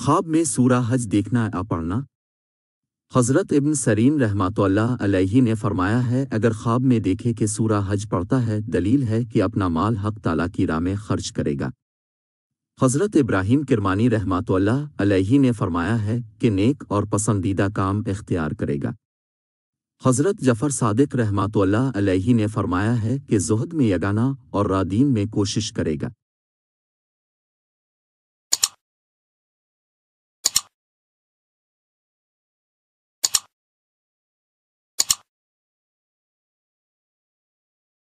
ख्वाब में सूरा हज देखना या पढ़ना हज़रत इब्न सरीन रहमतल्लाह ने फरमाया है अगर ख्वाब में देखे कि सूरा हज पढ़ता है दलील है कि अपना माल हक ताला की राह में खर्च करेगा हज़रत इब्राहिम किरमानी रहमतल्लाह ने फरमाया है कि नेक और पसंदीदा काम इख्तियार करेगा हज़रत जफ़र सादिक रहमतल्लाह ने फरमाया है कि जहद में यगाना और रादीन में कोशिश करेगा